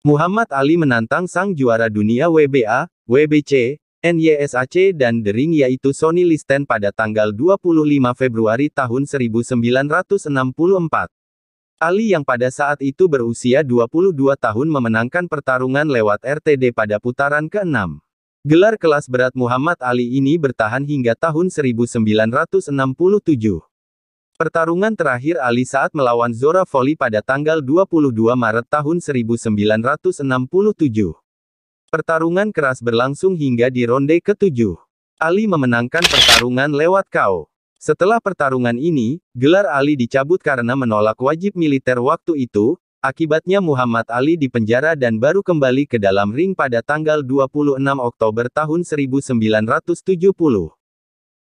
Muhammad Ali menantang sang juara dunia WBA, WBC, NYSAC dan The Ring yaitu Sony Listen pada tanggal 25 Februari tahun 1964. Ali yang pada saat itu berusia 22 tahun memenangkan pertarungan lewat RTD pada putaran ke-6. Gelar kelas berat Muhammad Ali ini bertahan hingga tahun 1967. Pertarungan terakhir Ali saat melawan Zora Voli pada tanggal 22 Maret tahun 1967. Pertarungan keras berlangsung hingga di ronde ke-7. Ali memenangkan pertarungan lewat KO. Setelah pertarungan ini, gelar Ali dicabut karena menolak wajib militer waktu itu, akibatnya Muhammad Ali dipenjara dan baru kembali ke dalam ring pada tanggal 26 Oktober tahun 1970.